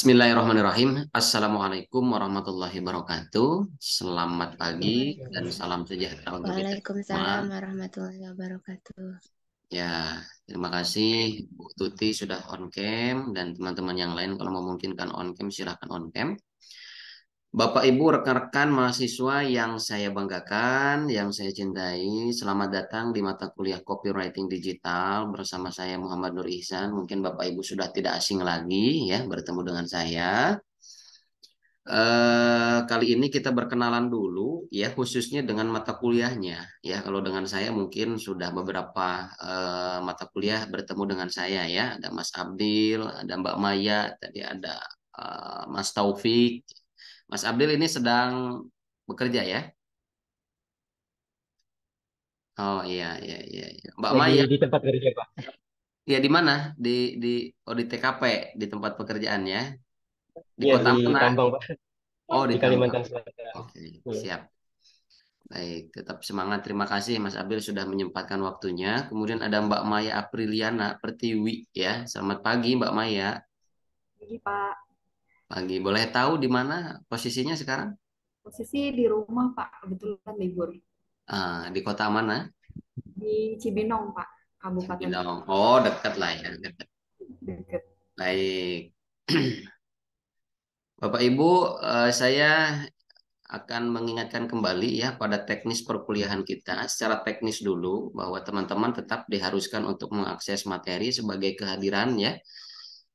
Bismillahirrahmanirrahim. Assalamualaikum warahmatullahi wabarakatuh. Selamat pagi dan salam sejahtera untuk kita. Waalaikumsalam warahmatullahi wabarakatuh. Ya, terima kasih Bu Tuti sudah on cam dan teman-teman yang lain kalau memungkinkan on cam silahkan on cam. Bapak Ibu rekan-rekan mahasiswa yang saya banggakan, yang saya cintai, selamat datang di mata kuliah Copywriting Digital bersama saya Muhammad Nur Ihsan. Mungkin Bapak Ibu sudah tidak asing lagi ya bertemu dengan saya. Eh, kali ini kita berkenalan dulu ya khususnya dengan mata kuliahnya ya. Kalau dengan saya mungkin sudah beberapa eh, mata kuliah bertemu dengan saya ya. Ada Mas Abdil, ada Mbak Maya, tadi ada eh, Mas Taufik Mas Abil ini sedang bekerja ya? Oh iya iya iya. iya. Mbak Maya di tempat kerja Pak. Iya di mana? Di di oh di TKP di tempat pekerjaan ya? Di ya, kota di mana? Oh di, di Kalimantan Selatan. Oke ya. siap. Baik, tetap semangat. Terima kasih Mas Abil sudah menyempatkan waktunya. Kemudian ada Mbak Maya Apriliana Pertiwi ya. Selamat pagi Mbak Maya. Pagi Pak. Pagi. Boleh tahu di mana posisinya sekarang? Posisi di rumah, Pak. Kebetulan libur. Uh, di kota mana? Di Cibinong, Pak. Kabupaten. Cibinong. Oh, dekat lah ya. Dekat. Dekat. Baik. Bapak Ibu, eh, saya akan mengingatkan kembali ya pada teknis perkuliahan kita secara teknis dulu bahwa teman-teman tetap diharuskan untuk mengakses materi sebagai kehadiran ya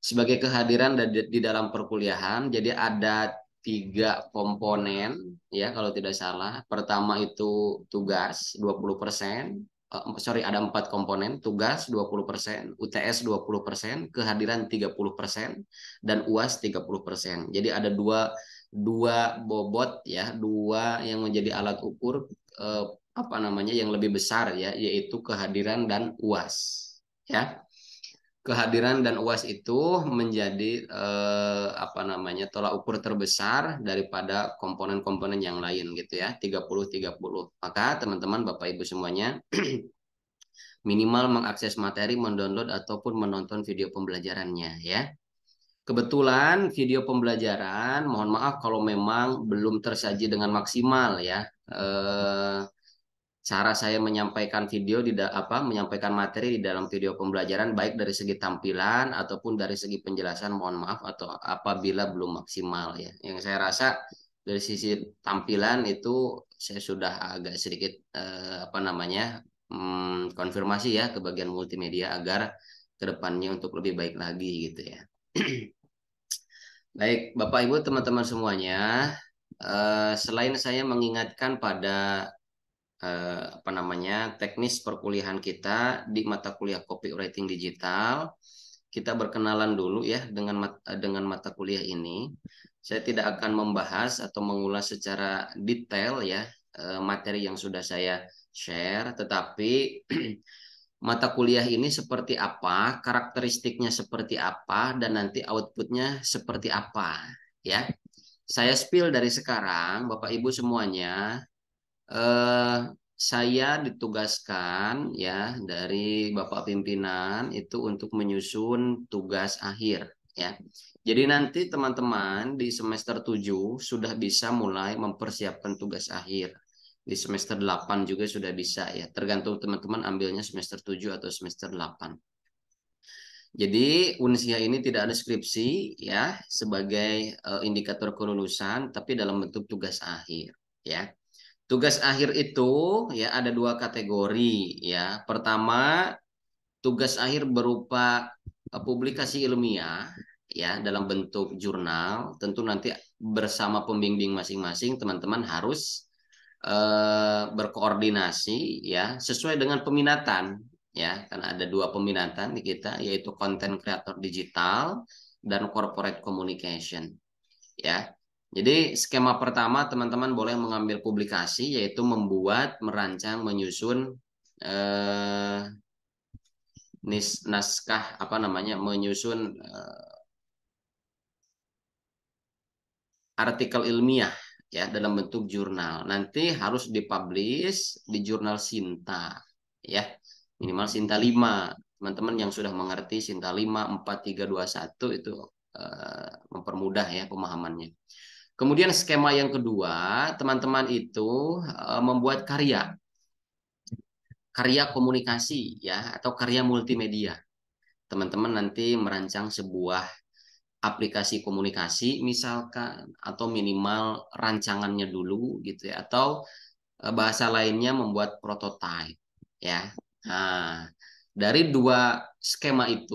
sebagai kehadiran di dalam perkuliahan. Jadi ada tiga komponen ya kalau tidak salah. Pertama itu tugas 20%, persen eh, sorry ada empat komponen, tugas 20%, persen UTS 20%, persen kehadiran 30% persen dan UAS 30%. persen Jadi ada dua dua bobot ya, dua yang menjadi alat ukur uh, apa namanya yang lebih besar ya yaitu kehadiran dan UAS ya kehadiran dan uas itu menjadi eh, apa namanya tolak ukur terbesar daripada komponen-komponen yang lain gitu ya 30 30 maka teman-teman Bapak Ibu semuanya minimal mengakses materi mendownload ataupun menonton video pembelajarannya ya kebetulan video pembelajaran mohon maaf kalau memang belum tersaji dengan maksimal ya eh, cara saya menyampaikan video di apa menyampaikan materi di dalam video pembelajaran baik dari segi tampilan ataupun dari segi penjelasan mohon maaf atau apabila belum maksimal ya yang saya rasa dari sisi tampilan itu saya sudah agak sedikit eh, apa namanya hmm, konfirmasi ya ke bagian multimedia agar kedepannya untuk lebih baik lagi gitu ya baik bapak ibu teman-teman semuanya eh, selain saya mengingatkan pada Eh, apa namanya teknis perkuliahan kita di mata kuliah copywriting digital. Kita berkenalan dulu ya dengan mata, dengan mata kuliah ini. Saya tidak akan membahas atau mengulas secara detail ya eh, materi yang sudah saya share, tetapi mata kuliah ini seperti apa, karakteristiknya seperti apa, dan nanti outputnya seperti apa, ya. Saya spill dari sekarang, Bapak Ibu semuanya, eh, saya ditugaskan ya dari Bapak pimpinan itu untuk menyusun tugas akhir ya. Jadi nanti teman-teman di semester 7 sudah bisa mulai mempersiapkan tugas akhir. Di semester 8 juga sudah bisa ya, tergantung teman-teman ambilnya semester 7 atau semester 8. Jadi UNSIA ini tidak ada skripsi ya sebagai uh, indikator kelulusan tapi dalam bentuk tugas akhir ya. Tugas akhir itu ya ada dua kategori ya. Pertama tugas akhir berupa eh, publikasi ilmiah ya dalam bentuk jurnal. Tentu nanti bersama pembimbing masing-masing teman-teman harus eh, berkoordinasi ya sesuai dengan peminatan ya karena ada dua peminatan di kita yaitu konten kreator digital dan corporate communication ya jadi skema pertama teman-teman boleh mengambil publikasi yaitu membuat, merancang, menyusun eh, nis, naskah apa namanya menyusun eh, artikel ilmiah ya dalam bentuk jurnal. Nanti harus dipublish di jurnal Sinta ya minimal Sinta 5. Teman-teman yang sudah mengerti Sinta 5 4321 itu eh, mempermudah ya pemahamannya. Kemudian skema yang kedua, teman-teman itu eh, membuat karya. Karya komunikasi ya atau karya multimedia. Teman-teman nanti merancang sebuah aplikasi komunikasi misalkan atau minimal rancangannya dulu gitu ya atau eh, bahasa lainnya membuat prototipe ya nah dari dua skema itu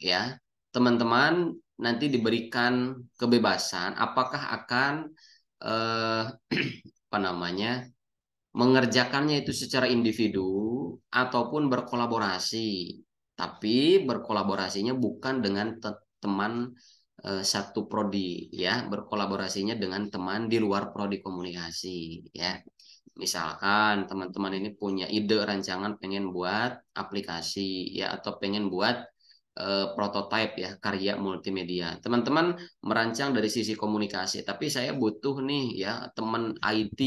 ya teman-teman nanti diberikan kebebasan, apakah akan eh, apa namanya mengerjakannya itu secara individu ataupun berkolaborasi, tapi berkolaborasinya bukan dengan te teman eh, satu prodi, ya, berkolaborasinya dengan teman di luar prodi komunikasi, ya. Misalkan teman-teman ini punya ide rancangan pengen buat aplikasi ya atau pengen buat uh, prototipe ya karya multimedia. Teman-teman merancang dari sisi komunikasi, tapi saya butuh nih ya teman IT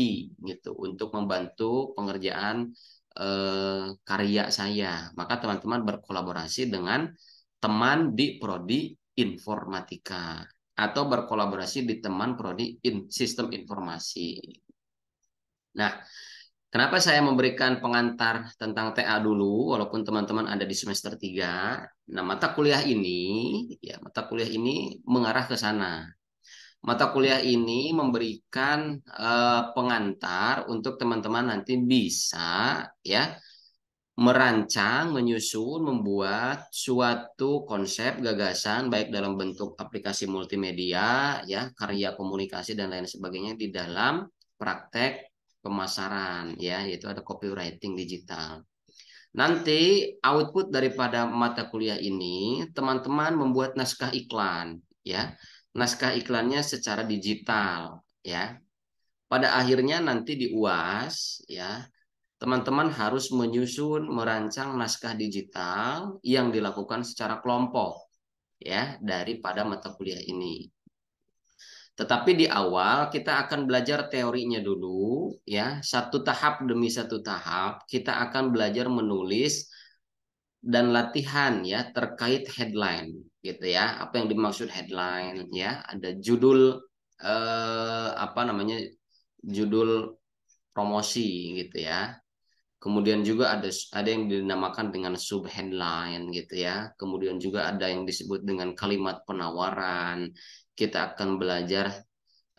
gitu untuk membantu pengerjaan uh, karya saya. Maka teman-teman berkolaborasi dengan teman di prodi informatika atau berkolaborasi di teman prodi in, sistem informasi. Nah, Kenapa saya memberikan pengantar tentang TA dulu, walaupun teman-teman ada di semester 3. Nah, mata kuliah ini, ya mata kuliah ini mengarah ke sana. Mata kuliah ini memberikan eh, pengantar untuk teman-teman nanti bisa ya merancang, menyusun, membuat suatu konsep gagasan baik dalam bentuk aplikasi multimedia, ya karya komunikasi dan lain sebagainya di dalam praktek pemasaran ya yaitu ada copywriting digital. Nanti output daripada mata kuliah ini teman-teman membuat naskah iklan ya. Naskah iklannya secara digital ya. Pada akhirnya nanti di UAS ya teman-teman harus menyusun merancang naskah digital yang dilakukan secara kelompok ya daripada mata kuliah ini. Tetapi di awal kita akan belajar teorinya dulu ya, satu tahap demi satu tahap kita akan belajar menulis dan latihan ya terkait headline gitu ya. Apa yang dimaksud headline ya? Ada judul eh, apa namanya? judul promosi gitu ya. Kemudian juga ada ada yang dinamakan dengan sub headline gitu ya. Kemudian juga ada yang disebut dengan kalimat penawaran kita akan belajar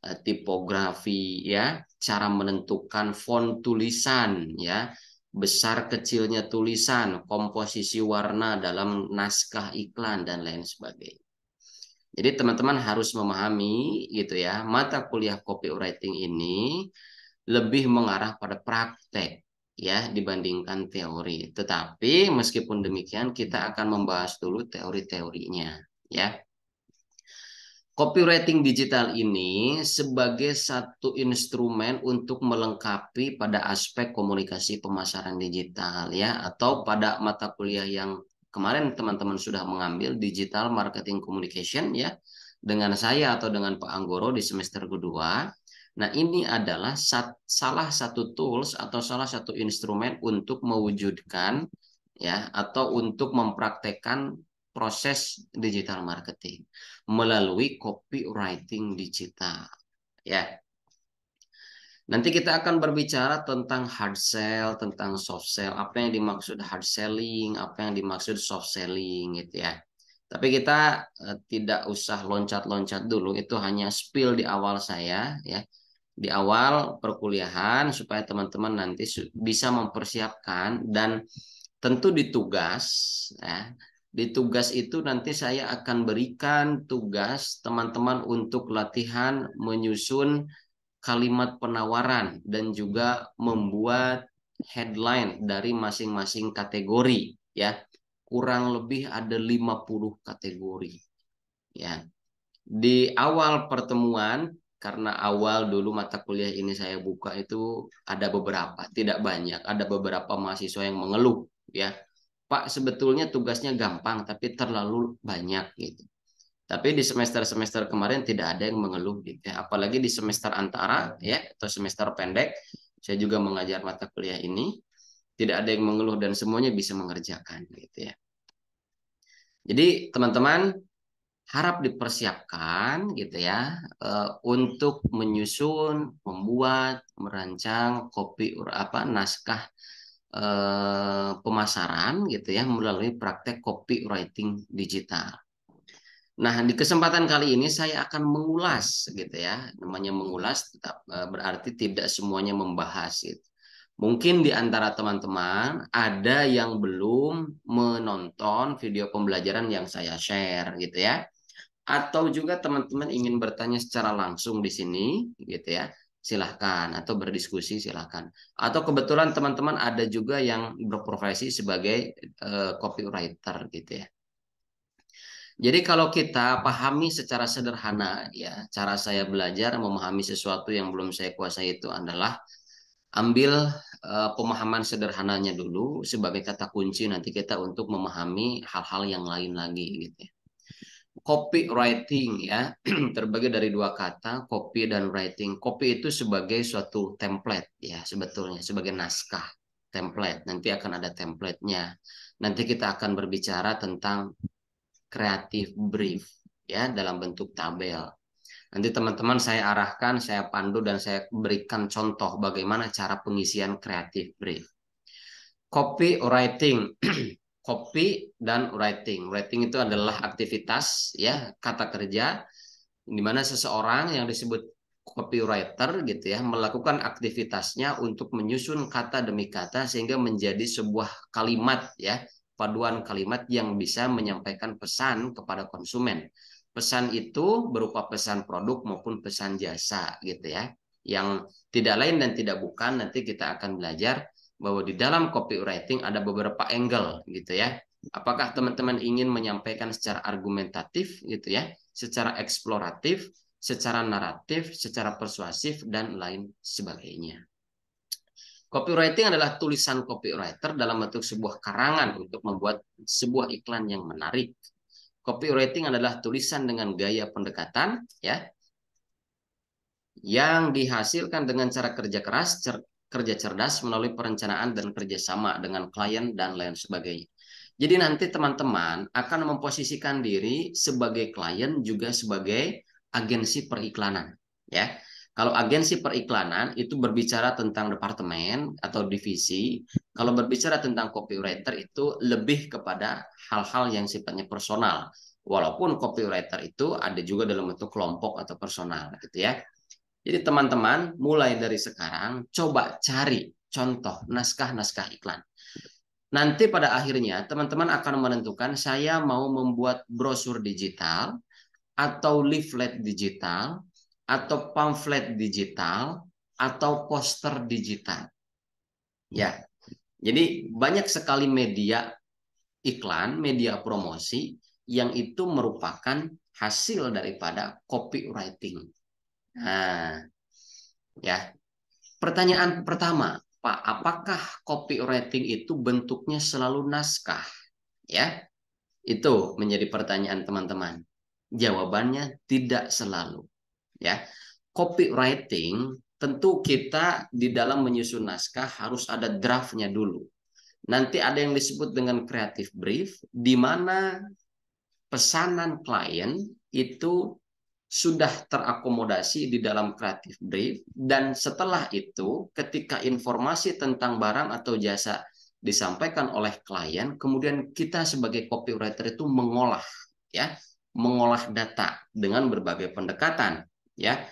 eh, tipografi ya, cara menentukan font tulisan ya, besar kecilnya tulisan, komposisi warna dalam naskah iklan dan lain sebagainya. Jadi teman-teman harus memahami gitu ya, mata kuliah copywriting ini lebih mengarah pada praktek ya dibandingkan teori. Tetapi meskipun demikian kita akan membahas dulu teori-teorinya ya copywriting digital ini sebagai satu instrumen untuk melengkapi pada aspek komunikasi pemasaran digital ya atau pada mata kuliah yang kemarin teman-teman sudah mengambil digital marketing communication ya dengan saya atau dengan Pak Anggoro di semester kedua. Nah, ini adalah sat, salah satu tools atau salah satu instrumen untuk mewujudkan ya atau untuk mempraktekkan proses digital marketing melalui copywriting digital ya nanti kita akan berbicara tentang hard sell tentang soft sell apa yang dimaksud hard selling apa yang dimaksud soft selling gitu ya tapi kita eh, tidak usah loncat-loncat dulu, itu hanya spill di awal saya ya. Di awal perkuliahan supaya teman-teman nanti bisa mempersiapkan dan tentu ditugas ya. Di tugas itu nanti saya akan berikan tugas teman-teman untuk latihan menyusun kalimat penawaran dan juga membuat headline dari masing-masing kategori ya. Kurang lebih ada 50 kategori. Ya. Di awal pertemuan karena awal dulu mata kuliah ini saya buka itu ada beberapa, tidak banyak, ada beberapa mahasiswa yang mengeluh ya Pak sebetulnya tugasnya gampang tapi terlalu banyak gitu. Tapi di semester-semester kemarin tidak ada yang mengeluh gitu ya. Apalagi di semester antara ya atau semester pendek saya juga mengajar mata kuliah ini tidak ada yang mengeluh dan semuanya bisa mengerjakan gitu ya. Jadi teman-teman harap dipersiapkan gitu ya eh, untuk menyusun, membuat, merancang kopi apa naskah Eh, pemasaran gitu ya melalui praktek copywriting digital. Nah, di kesempatan kali ini saya akan mengulas gitu ya. Namanya mengulas tetap eh, berarti tidak semuanya membahas itu. Mungkin di antara teman-teman ada yang belum menonton video pembelajaran yang saya share gitu ya. Atau juga teman-teman ingin bertanya secara langsung di sini gitu ya silahkan atau berdiskusi silahkan atau kebetulan teman-teman ada juga yang berprofesi sebagai uh, copywriter gitu ya jadi kalau kita pahami secara sederhana ya cara saya belajar memahami sesuatu yang belum saya kuasai itu adalah ambil uh, pemahaman sederhananya dulu sebagai kata kunci nanti kita untuk memahami hal-hal yang lain lagi gitu ya copywriting ya terbagi dari dua kata copy dan writing copy itu sebagai suatu template ya sebetulnya sebagai naskah template nanti akan ada templatenya nanti kita akan berbicara tentang creative brief ya dalam bentuk tabel nanti teman-teman saya arahkan saya pandu dan saya berikan contoh bagaimana cara pengisian creative brief copywriting copy dan writing. Writing itu adalah aktivitas ya kata kerja di mana seseorang yang disebut copywriter gitu ya melakukan aktivitasnya untuk menyusun kata demi kata sehingga menjadi sebuah kalimat ya paduan kalimat yang bisa menyampaikan pesan kepada konsumen. Pesan itu berupa pesan produk maupun pesan jasa gitu ya. Yang tidak lain dan tidak bukan nanti kita akan belajar bahwa di dalam copywriting ada beberapa angle gitu ya. Apakah teman-teman ingin menyampaikan secara argumentatif gitu ya, secara eksploratif, secara naratif, secara persuasif dan lain sebagainya. Copywriting adalah tulisan copywriter dalam bentuk sebuah karangan untuk membuat sebuah iklan yang menarik. Copywriting adalah tulisan dengan gaya pendekatan ya yang dihasilkan dengan cara kerja keras, kerja cerdas melalui perencanaan dan kerjasama dengan klien dan lain sebagainya. Jadi nanti teman-teman akan memposisikan diri sebagai klien juga sebagai agensi periklanan, ya. Kalau agensi periklanan itu berbicara tentang departemen atau divisi, kalau berbicara tentang copywriter itu lebih kepada hal-hal yang sifatnya personal. Walaupun copywriter itu ada juga dalam bentuk kelompok atau personal gitu ya. Jadi teman-teman mulai dari sekarang coba cari contoh naskah-naskah iklan. Nanti pada akhirnya teman-teman akan menentukan saya mau membuat brosur digital atau leaflet digital atau pamflet digital atau poster digital. Ya. Jadi banyak sekali media iklan, media promosi yang itu merupakan hasil daripada copywriting Nah, ya. Pertanyaan pertama, Pak, apakah copywriting itu bentuknya selalu naskah? Ya. Itu menjadi pertanyaan teman-teman. Jawabannya tidak selalu. Ya. Copywriting tentu kita di dalam menyusun naskah harus ada draftnya dulu. Nanti ada yang disebut dengan creative brief, di mana pesanan klien itu sudah terakomodasi di dalam kreatif brief dan setelah itu ketika informasi tentang barang atau jasa disampaikan oleh klien kemudian kita sebagai copywriter itu mengolah ya mengolah data dengan berbagai pendekatan ya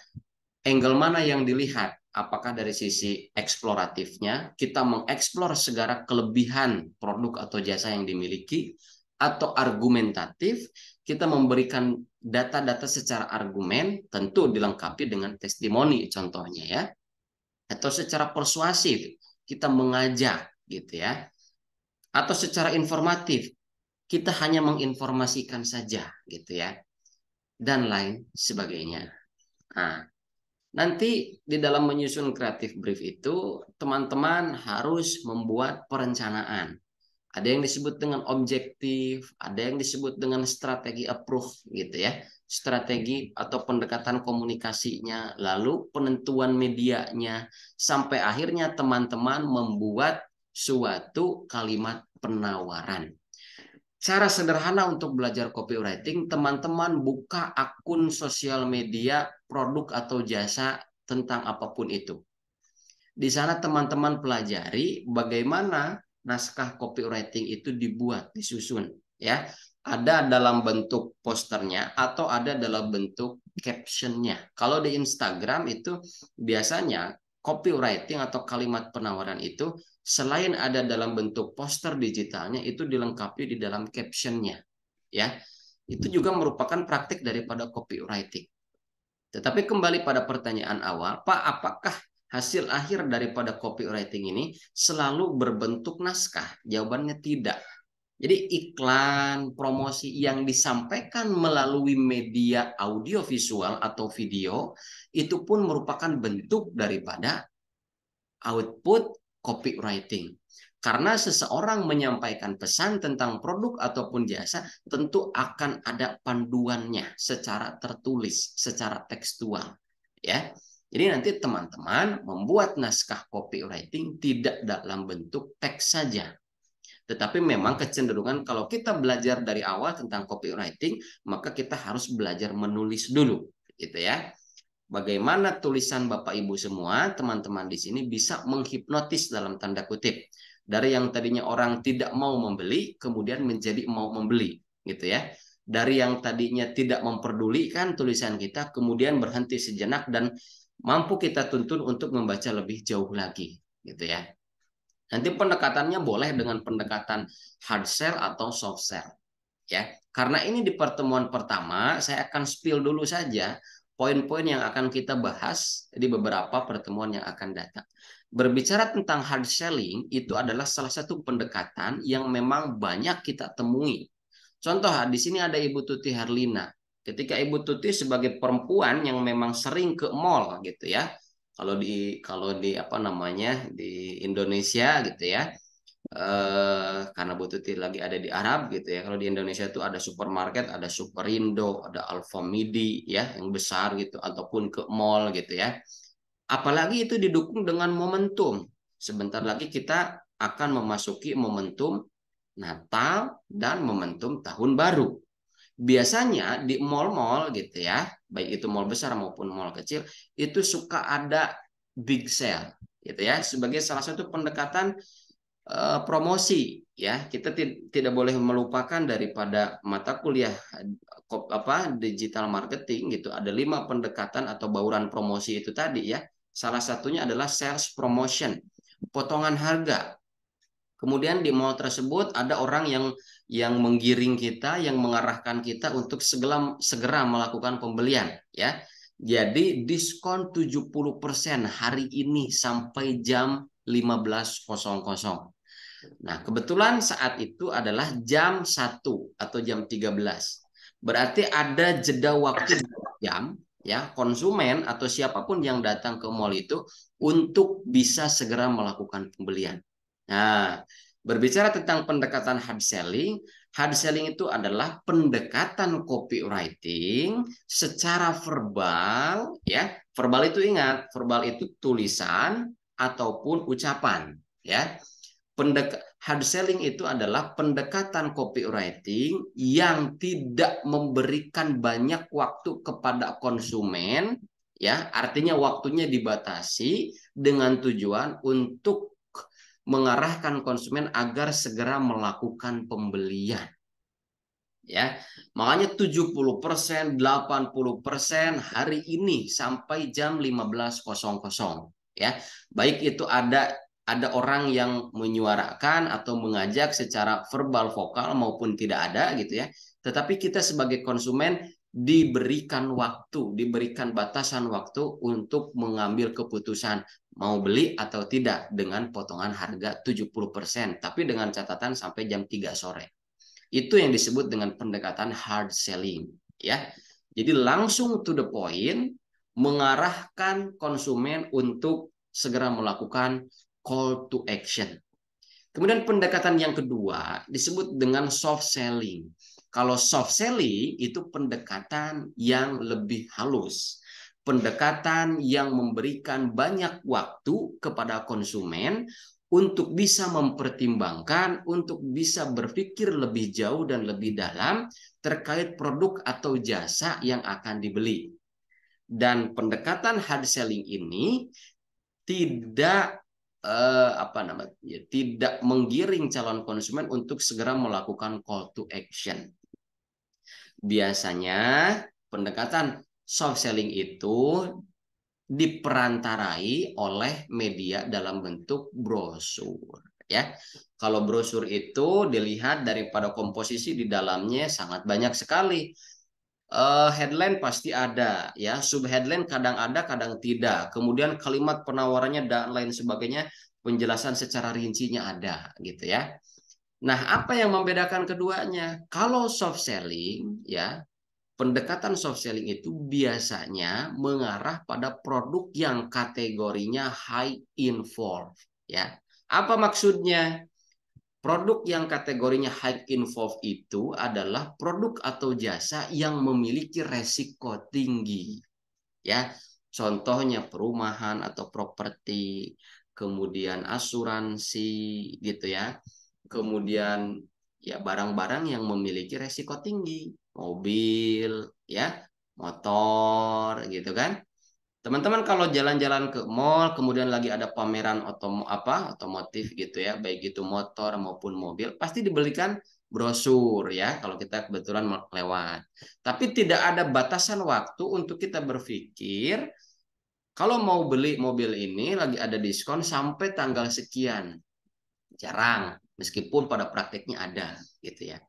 angle mana yang dilihat apakah dari sisi eksploratifnya kita mengeksplor segala kelebihan produk atau jasa yang dimiliki atau argumentatif kita memberikan data-data secara argumen tentu dilengkapi dengan testimoni contohnya ya atau secara persuasif kita mengajak gitu ya atau secara informatif kita hanya menginformasikan saja gitu ya dan lain sebagainya nah nanti di dalam menyusun kreatif brief itu teman-teman harus membuat perencanaan ada yang disebut dengan objektif, ada yang disebut dengan strategi approve gitu ya. Strategi iya. atau pendekatan komunikasinya, lalu penentuan medianya sampai akhirnya teman-teman membuat suatu kalimat penawaran. Cara sederhana untuk belajar copywriting, teman-teman buka akun sosial media, produk atau jasa tentang apapun itu. Di sana teman-teman pelajari bagaimana naskah copywriting itu dibuat, disusun, ya. Ada dalam bentuk posternya atau ada dalam bentuk captionnya. Kalau di Instagram itu biasanya copywriting atau kalimat penawaran itu selain ada dalam bentuk poster digitalnya itu dilengkapi di dalam captionnya, ya. Itu juga merupakan praktik daripada copywriting. Tetapi kembali pada pertanyaan awal, Pak, apakah hasil akhir daripada copywriting ini selalu berbentuk naskah? Jawabannya tidak. Jadi iklan promosi yang disampaikan melalui media audiovisual atau video itu pun merupakan bentuk daripada output copywriting. Karena seseorang menyampaikan pesan tentang produk ataupun jasa, tentu akan ada panduannya secara tertulis, secara tekstual, ya. Jadi nanti teman-teman membuat naskah copywriting tidak dalam bentuk teks saja. Tetapi memang kecenderungan kalau kita belajar dari awal tentang copywriting, maka kita harus belajar menulis dulu, gitu ya. Bagaimana tulisan Bapak Ibu semua, teman-teman di sini bisa menghipnotis dalam tanda kutip. Dari yang tadinya orang tidak mau membeli, kemudian menjadi mau membeli, gitu ya dari yang tadinya tidak memperdulikan tulisan kita kemudian berhenti sejenak dan mampu kita tuntun untuk membaca lebih jauh lagi gitu ya nanti pendekatannya boleh dengan pendekatan hard sell atau soft sell ya karena ini di pertemuan pertama saya akan spill dulu saja poin-poin yang akan kita bahas di beberapa pertemuan yang akan datang berbicara tentang hard selling itu adalah salah satu pendekatan yang memang banyak kita temui contoh di sini ada Ibu Tuti Harlina Ketika Ibu Tuti sebagai perempuan yang memang sering ke mall gitu ya. Kalau di kalau di apa namanya di Indonesia gitu ya. Eh, karena Bu Tuti lagi ada di Arab gitu ya. Kalau di Indonesia itu ada supermarket, ada Superindo, ada Alfamidi ya yang besar gitu ataupun ke mall gitu ya. Apalagi itu didukung dengan momentum. Sebentar lagi kita akan memasuki momentum Natal dan momentum tahun baru biasanya di mall-mall gitu ya, baik itu mall besar maupun mall kecil, itu suka ada big sale gitu ya sebagai salah satu pendekatan uh, promosi ya. Kita tidak boleh melupakan daripada mata kuliah apa digital marketing gitu ada lima pendekatan atau bauran promosi itu tadi ya. Salah satunya adalah sales promotion, potongan harga. Kemudian di mall tersebut ada orang yang yang menggiring kita, yang mengarahkan kita untuk segera segera melakukan pembelian, ya. Jadi diskon 70% hari ini sampai jam 15.00. Nah, kebetulan saat itu adalah jam 1 atau jam 13. Berarti ada jeda waktu jam ya konsumen atau siapapun yang datang ke mall itu untuk bisa segera melakukan pembelian. Nah, Berbicara tentang pendekatan hard selling, hard selling itu adalah pendekatan copywriting secara verbal ya. Verbal itu ingat, verbal itu tulisan ataupun ucapan ya. Pendek hard selling itu adalah pendekatan copywriting yang tidak memberikan banyak waktu kepada konsumen ya. Artinya waktunya dibatasi dengan tujuan untuk mengarahkan konsumen agar segera melakukan pembelian. Ya, makanya 70%, 80% hari ini sampai jam 15.00 ya. Baik itu ada ada orang yang menyuarakan atau mengajak secara verbal vokal maupun tidak ada gitu ya. Tetapi kita sebagai konsumen diberikan waktu, diberikan batasan waktu untuk mengambil keputusan mau beli atau tidak dengan potongan harga 70%, tapi dengan catatan sampai jam 3 sore. Itu yang disebut dengan pendekatan hard selling, ya. Jadi langsung to the point mengarahkan konsumen untuk segera melakukan call to action. Kemudian pendekatan yang kedua disebut dengan soft selling. Kalau soft selling itu pendekatan yang lebih halus pendekatan yang memberikan banyak waktu kepada konsumen untuk bisa mempertimbangkan, untuk bisa berpikir lebih jauh dan lebih dalam terkait produk atau jasa yang akan dibeli. Dan pendekatan hard selling ini tidak eh, apa namanya, ya, tidak menggiring calon konsumen untuk segera melakukan call to action. Biasanya pendekatan soft selling itu diperantarai oleh media dalam bentuk brosur ya. Kalau brosur itu dilihat daripada komposisi di dalamnya sangat banyak sekali. Uh, headline pasti ada ya, sub headline kadang ada, kadang tidak. Kemudian kalimat penawarannya dan lain sebagainya, penjelasan secara rincinya ada gitu ya. Nah, apa yang membedakan keduanya? Kalau soft selling ya, pendekatan soft selling itu biasanya mengarah pada produk yang kategorinya high involve ya. Apa maksudnya? Produk yang kategorinya high involve itu adalah produk atau jasa yang memiliki resiko tinggi. Ya, contohnya perumahan atau properti, kemudian asuransi gitu ya. Kemudian ya barang-barang yang memiliki resiko tinggi mobil, ya, motor gitu kan. Teman-teman kalau jalan-jalan ke mall kemudian lagi ada pameran otom apa otomotif gitu ya, baik itu motor maupun mobil, pasti dibelikan brosur ya kalau kita kebetulan lewat. Tapi tidak ada batasan waktu untuk kita berpikir kalau mau beli mobil ini lagi ada diskon sampai tanggal sekian. Jarang, meskipun pada prakteknya ada gitu ya.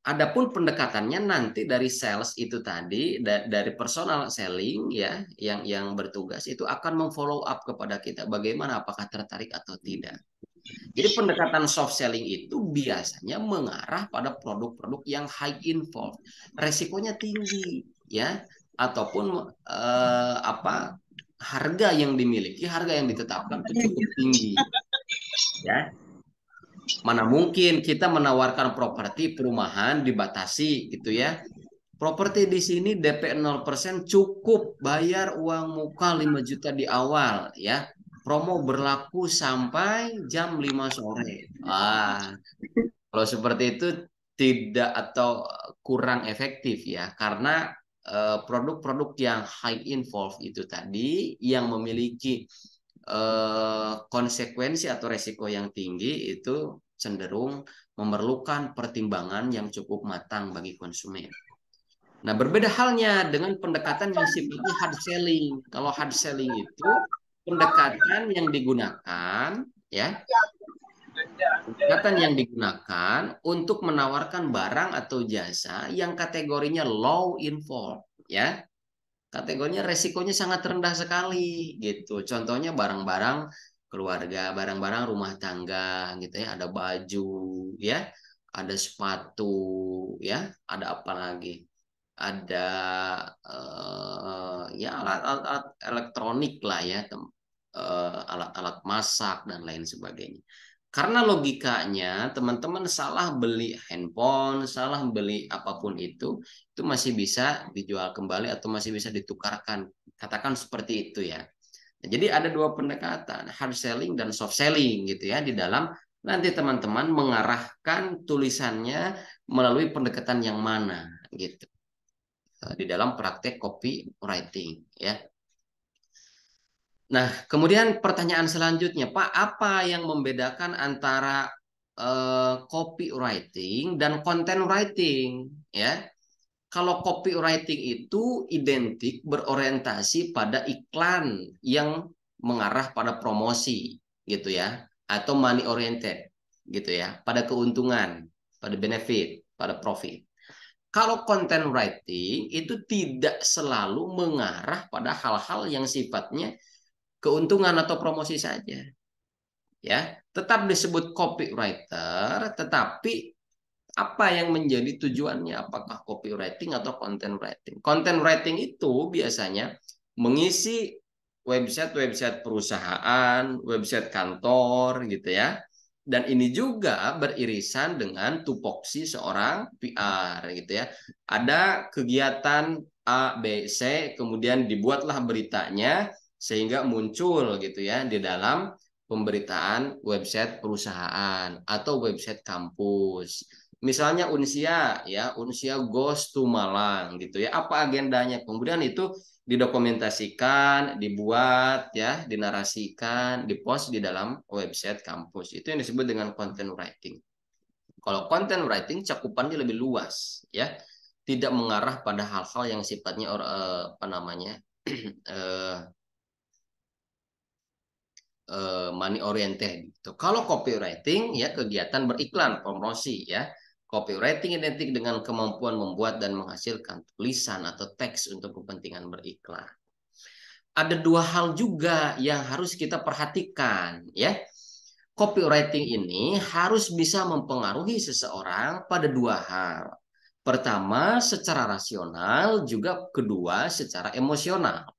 Adapun pendekatannya nanti dari sales itu tadi da dari personal selling ya yang yang bertugas itu akan memfollow up kepada kita bagaimana apakah tertarik atau tidak. Jadi pendekatan soft selling itu biasanya mengarah pada produk-produk yang high involved, resikonya tinggi ya ataupun eh, apa harga yang dimiliki, harga yang ditetapkan itu cukup tinggi ya Mana mungkin kita menawarkan properti perumahan dibatasi gitu ya. Properti di sini DP 0% cukup bayar uang muka 5 juta di awal ya. Promo berlaku sampai jam 5 sore. Ah. Kalau seperti itu tidak atau kurang efektif ya karena eh, produk-produk yang high involved itu tadi yang memiliki Eh, konsekuensi atau resiko yang tinggi itu cenderung memerlukan pertimbangan yang cukup matang bagi konsumen. Nah, berbeda halnya dengan pendekatan yang sifatnya hard selling. Kalau hard selling itu pendekatan yang digunakan ya pendekatan yang digunakan untuk menawarkan barang atau jasa yang kategorinya low involved, ya kategorinya resikonya sangat rendah sekali gitu. Contohnya barang-barang keluarga, barang-barang rumah tangga gitu ya, ada baju ya, ada sepatu ya, ada apa lagi? Ada uh, ya alat-alat elektronik lah ya, eh, alat-alat uh, masak dan lain sebagainya. Karena logikanya teman-teman salah beli handphone, salah beli apapun itu, itu masih bisa dijual kembali atau masih bisa ditukarkan. Katakan seperti itu ya. Nah, jadi ada dua pendekatan, hard selling dan soft selling gitu ya di dalam nanti teman-teman mengarahkan tulisannya melalui pendekatan yang mana gitu. Di dalam praktek copywriting ya. Nah, kemudian pertanyaan selanjutnya, Pak, apa yang membedakan antara uh, copywriting dan content writing? Ya, kalau copywriting itu identik berorientasi pada iklan yang mengarah pada promosi, gitu ya, atau money oriented, gitu ya, pada keuntungan, pada benefit, pada profit. Kalau content writing itu tidak selalu mengarah pada hal-hal yang sifatnya keuntungan atau promosi saja. Ya, tetap disebut copywriter, tetapi apa yang menjadi tujuannya? Apakah copywriting atau content writing? Content writing itu biasanya mengisi website-website perusahaan, website kantor gitu ya. Dan ini juga beririsan dengan tupoksi seorang PR gitu ya. Ada kegiatan A, B, C, kemudian dibuatlah beritanya, sehingga muncul gitu ya di dalam pemberitaan website perusahaan atau website kampus. Misalnya Unsia ya, Unsia goes to Malang gitu ya. Apa agendanya? Kemudian itu didokumentasikan, dibuat ya, dinarasikan, dipost di dalam website kampus. Itu yang disebut dengan content writing. Kalau content writing cakupannya lebih luas ya tidak mengarah pada hal-hal yang sifatnya eh, apa namanya eh, Eh, money oriented gitu. Kalau copywriting ya kegiatan beriklan, promosi ya. Copywriting identik dengan kemampuan membuat dan menghasilkan tulisan atau teks untuk kepentingan beriklan. Ada dua hal juga yang harus kita perhatikan ya. Copywriting ini harus bisa mempengaruhi seseorang pada dua hal. Pertama, secara rasional, juga kedua, secara emosional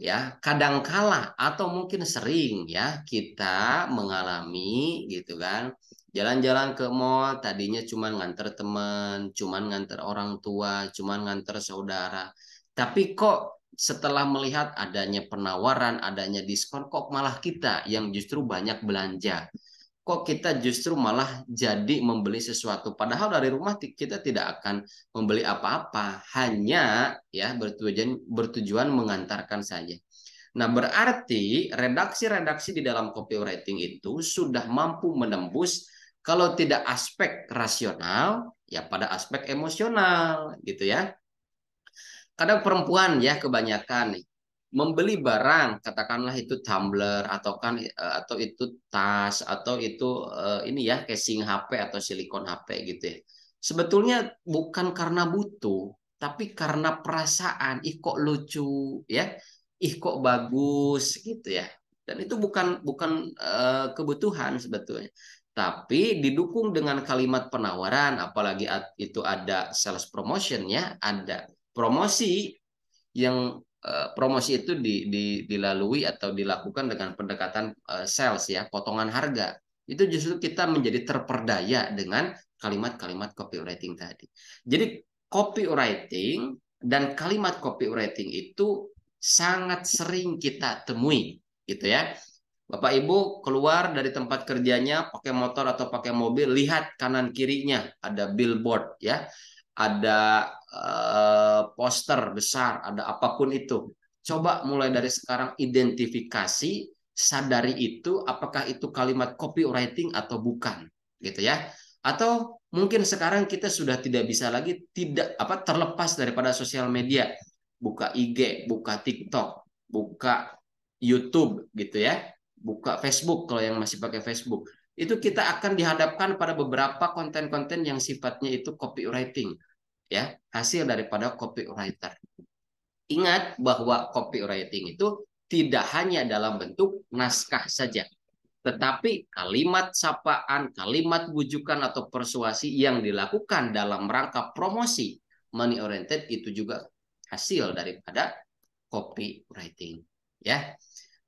ya kadangkala atau mungkin sering ya kita mengalami gitu kan jalan-jalan ke mall tadinya cuma nganter teman cuma nganter orang tua cuma nganter saudara tapi kok setelah melihat adanya penawaran adanya diskon kok malah kita yang justru banyak belanja kok kita justru malah jadi membeli sesuatu padahal dari rumah kita tidak akan membeli apa-apa hanya ya bertujuan bertujuan mengantarkan saja nah berarti redaksi-redaksi di dalam copywriting itu sudah mampu menembus kalau tidak aspek rasional ya pada aspek emosional gitu ya kadang perempuan ya kebanyakan nih membeli barang katakanlah itu tumbler atau kan eh, atau itu tas atau itu uh, ini ya casing HP atau silikon HP gitu ya sebetulnya bukan karena butuh tapi karena perasaan ih kok lucu ya ih kok bagus gitu ya dan itu bukan bukan uh, kebutuhan sebetulnya tapi didukung dengan kalimat penawaran apalagi itu ada sales promotion ya ada promosi yang Eh, promosi itu di, di, dilalui atau dilakukan dengan pendekatan eh, sales ya potongan harga itu justru kita menjadi terperdaya dengan kalimat-kalimat copywriting tadi jadi copywriting dan kalimat copywriting itu sangat sering kita temui gitu ya Bapak Ibu keluar dari tempat kerjanya pakai motor atau pakai mobil lihat kanan kirinya ada billboard ya ada Eh, poster besar, ada apapun itu. Coba mulai dari sekarang identifikasi, sadari itu apakah itu kalimat copywriting atau bukan, gitu ya. Atau mungkin sekarang kita sudah tidak bisa lagi tidak apa terlepas daripada sosial media. Buka IG, buka TikTok, buka YouTube gitu ya, buka Facebook kalau yang masih pakai Facebook. Itu kita akan dihadapkan pada beberapa konten-konten yang sifatnya itu copywriting ya hasil daripada copywriter. Ingat bahwa copywriting itu tidak hanya dalam bentuk naskah saja, tetapi kalimat sapaan, kalimat bujukan atau persuasi yang dilakukan dalam rangka promosi money oriented itu juga hasil daripada copywriting, ya.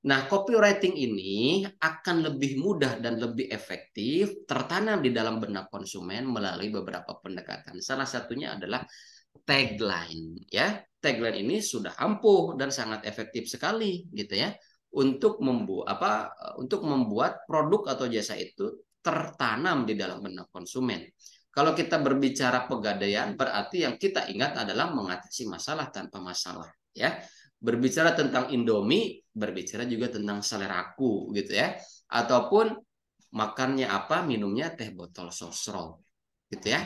Nah, copywriting ini akan lebih mudah dan lebih efektif tertanam di dalam benak konsumen melalui beberapa pendekatan. Salah satunya adalah tagline, ya. Tagline ini sudah ampuh dan sangat efektif sekali gitu ya untuk membuat apa untuk membuat produk atau jasa itu tertanam di dalam benak konsumen. Kalau kita berbicara pegadaian berarti yang kita ingat adalah mengatasi masalah tanpa masalah, ya berbicara tentang Indomie, berbicara juga tentang seleraku gitu ya. Ataupun makannya apa, minumnya teh botol sosro gitu ya.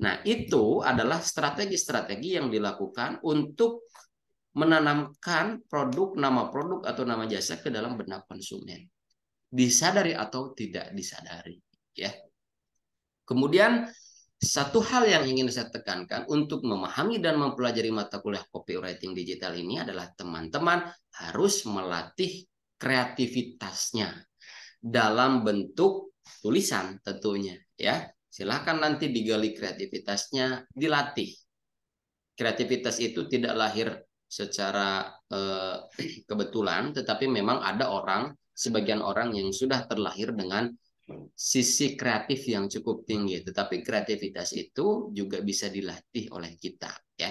Nah, itu adalah strategi-strategi yang dilakukan untuk menanamkan produk nama produk atau nama jasa ke dalam benak konsumen. Disadari atau tidak disadari, ya. Kemudian satu hal yang ingin saya tekankan untuk memahami dan mempelajari mata kuliah copywriting digital ini adalah teman-teman harus melatih kreativitasnya dalam bentuk tulisan tentunya ya. Silahkan nanti digali kreativitasnya, dilatih. Kreativitas itu tidak lahir secara eh, kebetulan, tetapi memang ada orang, sebagian orang yang sudah terlahir dengan sisi kreatif yang cukup tinggi, tetapi kreativitas itu juga bisa dilatih oleh kita, ya.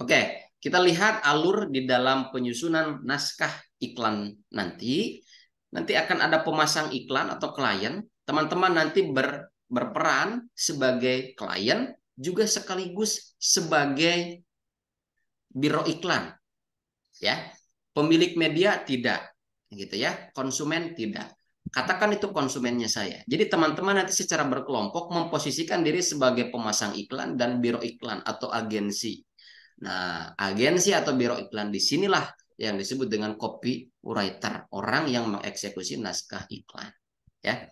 Oke, kita lihat alur di dalam penyusunan naskah iklan nanti. Nanti akan ada pemasang iklan atau klien. Teman-teman nanti ber, berperan sebagai klien juga sekaligus sebagai biro iklan. Ya. Pemilik media tidak gitu ya, konsumen tidak Katakan itu konsumennya saya. Jadi teman-teman nanti secara berkelompok memposisikan diri sebagai pemasang iklan dan biro iklan atau agensi. Nah, agensi atau biro iklan di sinilah yang disebut dengan copywriter, orang yang mengeksekusi naskah iklan. Ya,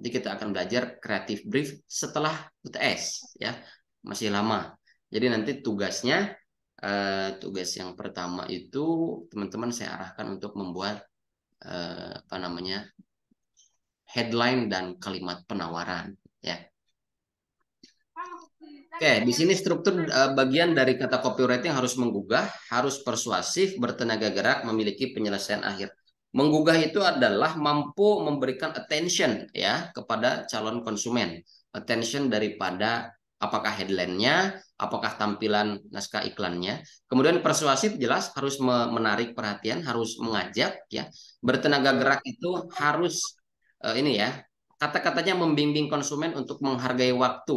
nanti kita akan belajar kreatif brief setelah UTS. Ya, masih lama. Jadi nanti tugasnya, eh, tugas yang pertama itu teman-teman saya arahkan untuk membuat eh, apa namanya headline dan kalimat penawaran ya. Oke, di sini struktur e, bagian dari kata copywriting harus menggugah, harus persuasif, bertenaga gerak, memiliki penyelesaian akhir. Menggugah itu adalah mampu memberikan attention ya kepada calon konsumen. Attention daripada apakah headline-nya, apakah tampilan naskah iklannya. Kemudian persuasif jelas harus menarik perhatian, harus mengajak ya. Bertenaga gerak itu harus Eh, ini ya kata-katanya membimbing konsumen untuk menghargai waktu.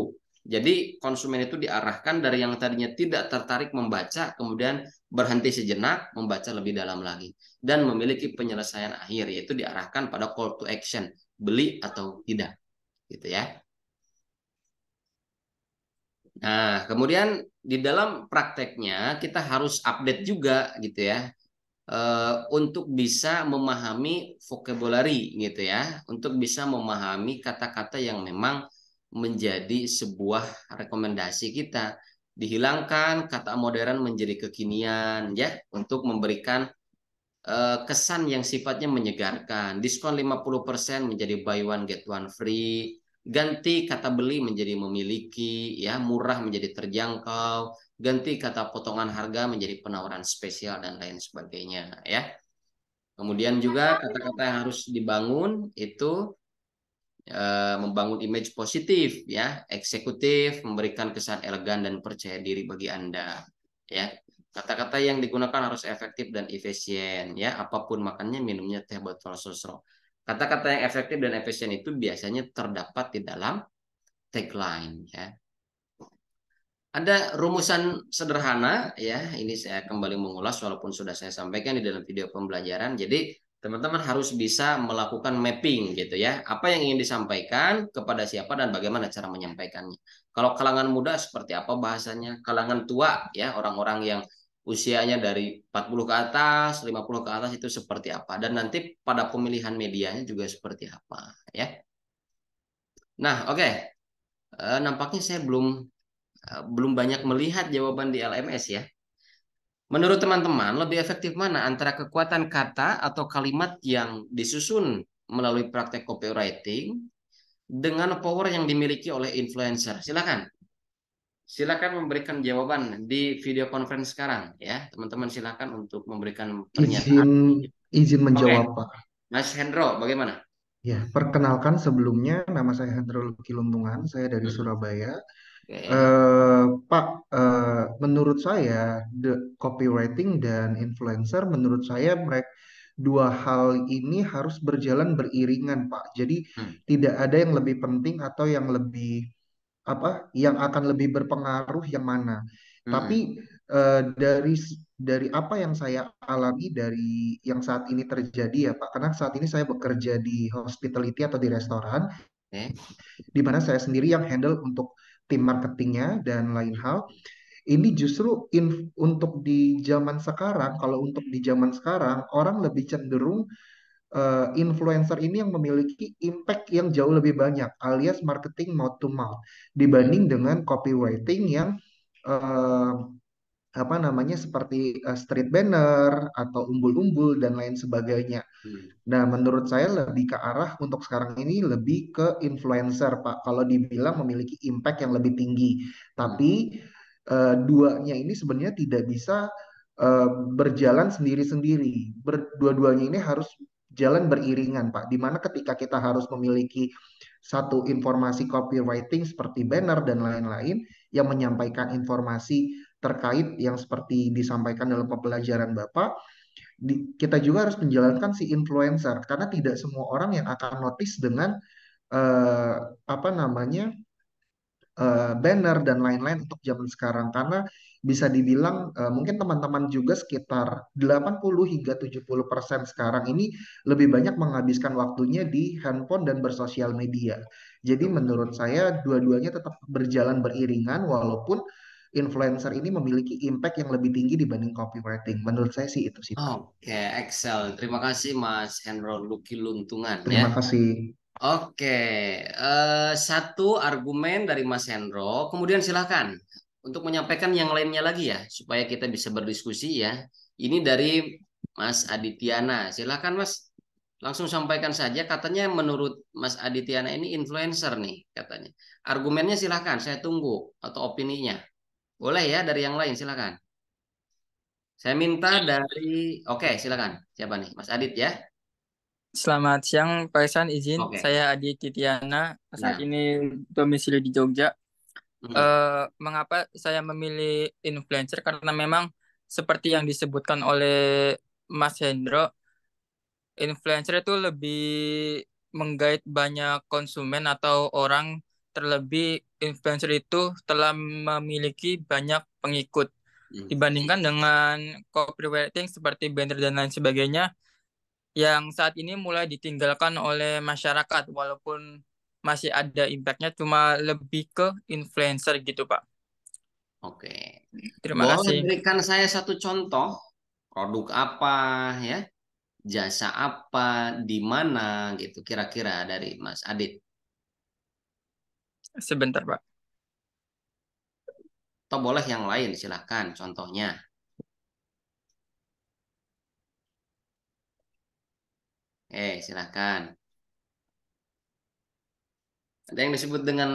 Jadi konsumen itu diarahkan dari yang tadinya tidak tertarik membaca, kemudian berhenti sejenak, membaca lebih dalam lagi, dan memiliki penyelesaian akhir yaitu diarahkan pada call to action, beli atau tidak, gitu ya. Nah, kemudian di dalam prakteknya kita harus update juga, gitu ya. Eh, untuk bisa memahami vocabulary gitu ya, untuk bisa memahami kata-kata yang memang menjadi sebuah rekomendasi kita. Dihilangkan kata modern menjadi kekinian ya untuk memberikan uh, kesan yang sifatnya menyegarkan. Diskon 50% menjadi buy one get one free ganti kata beli menjadi memiliki, ya murah menjadi terjangkau, ganti kata potongan harga menjadi penawaran spesial dan lain sebagainya, ya. Kemudian juga kata-kata yang harus dibangun itu e, membangun image positif, ya, eksekutif, memberikan kesan elegan dan percaya diri bagi anda, ya. Kata-kata yang digunakan harus efektif dan efisien, ya. Apapun makannya, minumnya teh botol sosro Kata-kata yang efektif dan efisien itu biasanya terdapat di dalam tagline ya. Ada rumusan sederhana ya, ini saya kembali mengulas walaupun sudah saya sampaikan di dalam video pembelajaran. Jadi teman-teman harus bisa melakukan mapping gitu ya. Apa yang ingin disampaikan kepada siapa dan bagaimana cara menyampaikannya. Kalau kalangan muda seperti apa bahasanya, kalangan tua ya orang-orang yang usianya dari 40 ke atas, 50 ke atas itu seperti apa dan nanti pada pemilihan medianya juga seperti apa ya. Nah, oke. Okay. Eh, nampaknya saya belum eh, belum banyak melihat jawaban di LMS ya. Menurut teman-teman, lebih efektif mana antara kekuatan kata atau kalimat yang disusun melalui praktek copywriting dengan power yang dimiliki oleh influencer? Silakan silakan memberikan jawaban di video conference sekarang ya. Teman-teman silakan untuk memberikan pernyataan. Izin, izin menjawab, okay. Pak. Mas Hendro, bagaimana? Ya, perkenalkan sebelumnya nama saya Hendro Kilumbungan, saya dari hmm. Surabaya. Okay. Uh, eh, Pak, uh, menurut saya the copywriting dan influencer, menurut saya mereka dua hal ini harus berjalan beriringan, Pak. Jadi hmm. tidak ada yang lebih penting atau yang lebih apa yang akan lebih berpengaruh yang mana. Hmm. Tapi uh, dari dari apa yang saya alami dari yang saat ini terjadi ya Pak, karena saat ini saya bekerja di hospitality atau di restoran, hmm. di mana saya sendiri yang handle untuk tim marketingnya dan lain hal. Ini justru in, untuk di zaman sekarang, kalau untuk di zaman sekarang orang lebih cenderung Eh, influencer ini yang memiliki impact yang jauh lebih banyak alias marketing mouth to mouth dibanding hmm. dengan copywriting yang uh, apa namanya seperti uh, street banner atau umbul-umbul dan lain sebagainya. Hmm. Nah, menurut saya lebih ke arah untuk sekarang ini lebih ke influencer, Pak. Kalau dibilang memiliki impact yang lebih tinggi, tapi uh, duanya ini sebenarnya tidak bisa berjalan sendiri-sendiri. Berdua-duanya ini harus jalan beriringan Pak. Dimana ketika kita harus memiliki satu informasi copywriting seperti banner dan lain-lain yang menyampaikan informasi terkait yang seperti disampaikan dalam pembelajaran Bapak, kita juga harus menjalankan si influencer karena tidak semua orang yang akan notice dengan uh, apa namanya uh, banner dan lain-lain untuk zaman sekarang karena bisa dibilang uh, mungkin teman-teman juga sekitar 80 hingga 70 persen sekarang ini lebih banyak menghabiskan waktunya di handphone dan bersosial media. Jadi menurut saya dua-duanya tetap berjalan beriringan walaupun influencer ini memiliki impact yang lebih tinggi dibanding copywriting. Menurut saya sih itu sih. Oke, okay, excel. Terima kasih Mas Hendro Luki Luntungan. Terima ya. kasih. Oke, okay. uh, eh, satu argumen dari Mas Hendro. Kemudian silahkan untuk menyampaikan yang lainnya lagi ya supaya kita bisa berdiskusi ya. Ini dari Mas Adityana. Silakan Mas langsung sampaikan saja katanya menurut Mas Adityana ini influencer nih katanya. Argumennya silakan saya tunggu atau opininya. Boleh ya dari yang lain silakan. Saya minta iya. dari oke silakan. Siapa nih? Mas Adit ya. Selamat siang Pak Isan. izin okay. saya Adi Titiana saat nah. ini domisili di Jogja. Uh, mengapa saya memilih influencer karena memang seperti yang disebutkan oleh Mas Hendro, influencer itu lebih menggait banyak konsumen atau orang terlebih influencer itu telah memiliki banyak pengikut hmm. dibandingkan dengan copywriting seperti banner dan lain sebagainya yang saat ini mulai ditinggalkan oleh masyarakat walaupun masih ada impactnya cuma lebih ke influencer gitu pak. Oke. Terima Boleh kasih. berikan saya satu contoh produk apa ya, jasa apa, di mana gitu kira-kira dari Mas Adit. Sebentar pak. Atau boleh yang lain silahkan contohnya. Eh silahkan. Ada yang disebut dengan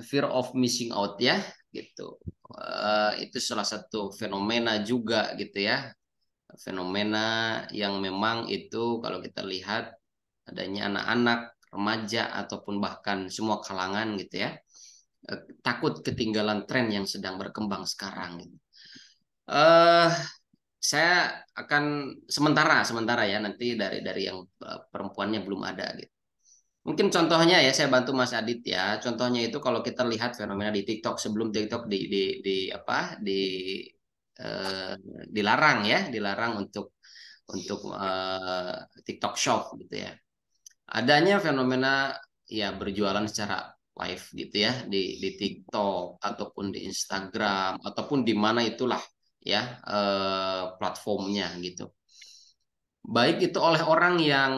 fear of missing out ya, gitu. Uh, itu salah satu fenomena juga gitu ya. Fenomena yang memang itu kalau kita lihat adanya anak-anak, remaja ataupun bahkan semua kalangan gitu ya. Eh, takut ketinggalan tren yang sedang berkembang sekarang gitu. Uh, saya akan sementara sementara ya nanti dari dari yang perempuannya belum ada gitu. Mungkin contohnya ya saya bantu Mas Adit ya. Contohnya itu kalau kita lihat fenomena di TikTok sebelum TikTok di di, di apa di eh, dilarang ya, dilarang untuk untuk eh, TikTok Shop gitu ya. Adanya fenomena ya berjualan secara live gitu ya di di TikTok ataupun di Instagram ataupun di mana itulah ya eh, platformnya gitu. Baik itu oleh orang yang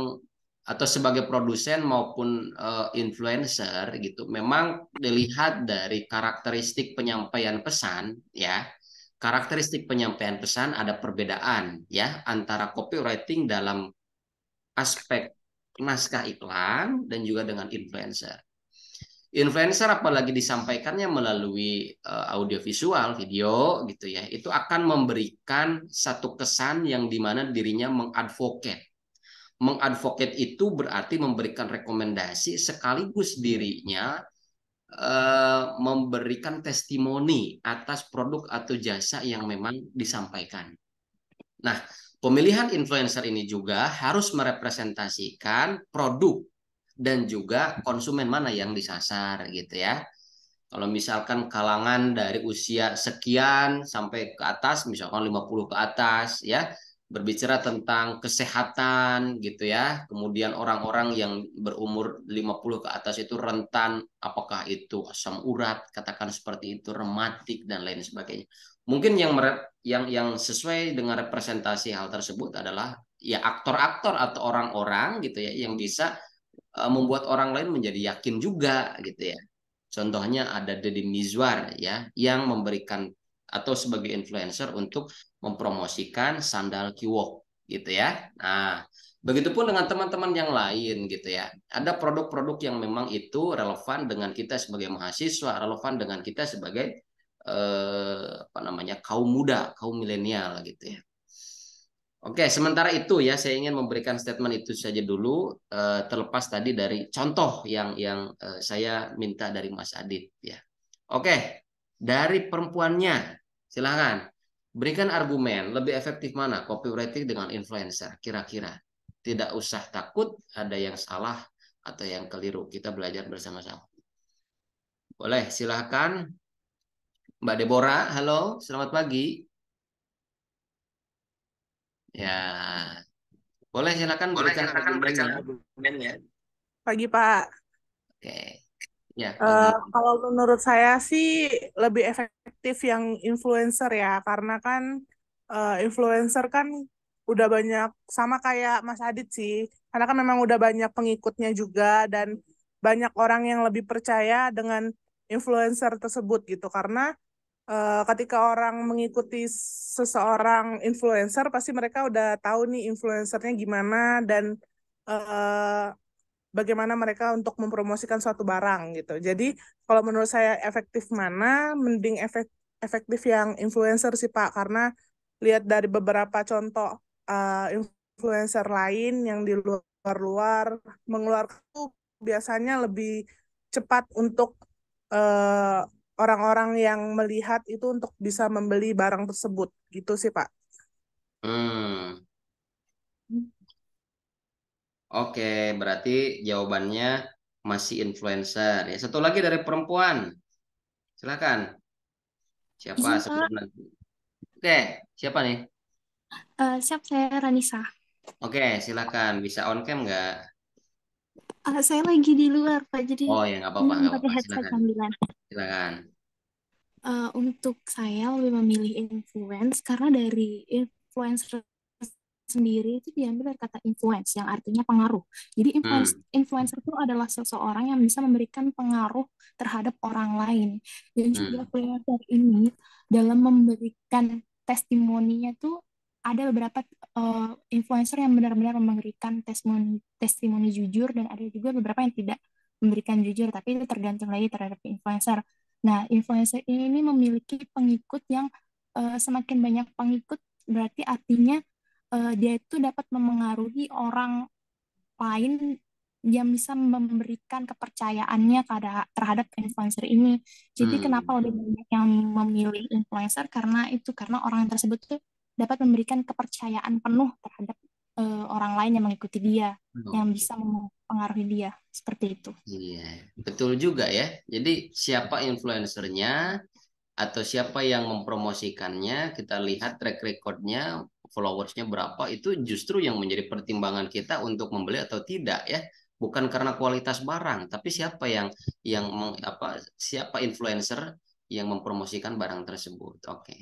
atau sebagai produsen maupun uh, influencer gitu memang dilihat dari karakteristik penyampaian pesan ya karakteristik penyampaian pesan ada perbedaan ya antara copywriting dalam aspek naskah iklan dan juga dengan influencer influencer apalagi disampaikannya melalui uh, audiovisual video gitu ya itu akan memberikan satu kesan yang dimana dirinya mengadvokat mengadvokat itu berarti memberikan rekomendasi sekaligus dirinya eh, memberikan testimoni atas produk atau jasa yang memang disampaikan. Nah, pemilihan influencer ini juga harus merepresentasikan produk dan juga konsumen mana yang disasar gitu ya. Kalau misalkan kalangan dari usia sekian sampai ke atas, misalkan 50 ke atas ya, berbicara tentang kesehatan gitu ya. Kemudian orang-orang yang berumur 50 ke atas itu rentan apakah itu asam urat, katakan seperti itu, rematik dan lain sebagainya. Mungkin yang yang yang sesuai dengan representasi hal tersebut adalah ya aktor-aktor atau orang-orang gitu ya yang bisa e, membuat orang lain menjadi yakin juga gitu ya. Contohnya ada Deddy Mizwar ya yang memberikan atau sebagai influencer untuk mempromosikan sandal kiwok gitu ya. Nah, begitupun dengan teman-teman yang lain gitu ya. Ada produk-produk yang memang itu relevan dengan kita sebagai mahasiswa, relevan dengan kita sebagai eh, apa namanya kaum muda, kaum milenial gitu ya. Oke, sementara itu ya saya ingin memberikan statement itu saja dulu eh, terlepas tadi dari contoh yang yang eh, saya minta dari Mas Adit ya. Oke, dari perempuannya. Silahkan. Berikan argumen, lebih efektif mana copywriting dengan influencer, kira-kira. Tidak usah takut ada yang salah atau yang keliru. Kita belajar bersama-sama. Boleh, silahkan. Mbak Deborah, halo, selamat pagi. Ya, boleh silakan boleh berikan silakan berikan argumennya. Pagi Pak. Oke. Ya, uh, kalau menurut saya sih lebih efektif yang influencer ya, karena kan uh, influencer kan udah banyak sama kayak Mas Adit sih, karena kan memang udah banyak pengikutnya juga dan banyak orang yang lebih percaya dengan influencer tersebut gitu, karena uh, ketika orang mengikuti seseorang influencer pasti mereka udah tahu nih influencernya gimana dan uh, bagaimana mereka untuk mempromosikan suatu barang gitu. Jadi kalau menurut saya efektif mana, mending efek efektif yang influencer sih Pak, karena lihat dari beberapa contoh uh, influencer lain yang di luar-luar mengeluarkan tuh biasanya lebih cepat untuk orang eh, orang-orang yang melihat itu untuk bisa membeli barang tersebut gitu sih Pak. Hmm, Oke, berarti jawabannya masih influencer. Ya, satu lagi dari perempuan. Silakan. Siapa iya, sebelum Oke, siapa nih? Uh, siap saya Ranisa. Oke, silakan. Bisa on cam nggak? Uh, saya lagi di luar Pak, jadi Oh ya nggak apa-apa, nggak apa-apa. Silakan. Silakan. Uh, untuk saya lebih memilih influence karena dari influencer sendiri itu diambil dari kata influence yang artinya pengaruh. Jadi influence, hmm. influencer itu adalah seseorang yang bisa memberikan pengaruh terhadap orang lain. Dan juga influencer hmm. ini dalam memberikan testimoninya tuh ada beberapa uh, influencer yang benar-benar memberikan testimoni testimoni jujur dan ada juga beberapa yang tidak memberikan jujur tapi itu tergantung lagi terhadap influencer. Nah, influencer ini memiliki pengikut yang uh, semakin banyak pengikut berarti artinya uh, dia itu dapat memengaruhi orang lain yang bisa memberikan kepercayaannya terhadap influencer ini. Jadi hmm. kenapa lebih banyak yang memilih influencer karena itu karena orang tersebut tuh dapat memberikan kepercayaan penuh terhadap uh, orang lain yang mengikuti dia, hmm. yang bisa mempengaruhi dia seperti itu. Iya, betul juga ya. Jadi siapa influencernya atau siapa yang mempromosikannya, kita lihat track recordnya, followersnya berapa itu justru yang menjadi pertimbangan kita untuk membeli atau tidak ya bukan karena kualitas barang tapi siapa yang yang meng, apa siapa influencer yang mempromosikan barang tersebut oke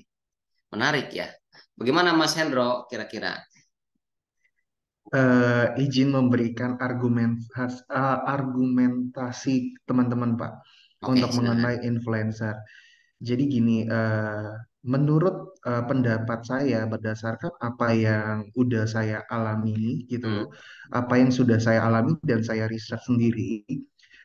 menarik ya bagaimana Mas Hendro kira-kira uh, izin memberikan argumen uh, argumentasi teman-teman Pak okay, untuk silakan. mengenai influencer jadi gini uh, menurut uh, pendapat saya berdasarkan apa yang udah saya alami gitu, hmm. apa yang sudah saya alami dan saya riset sendiri,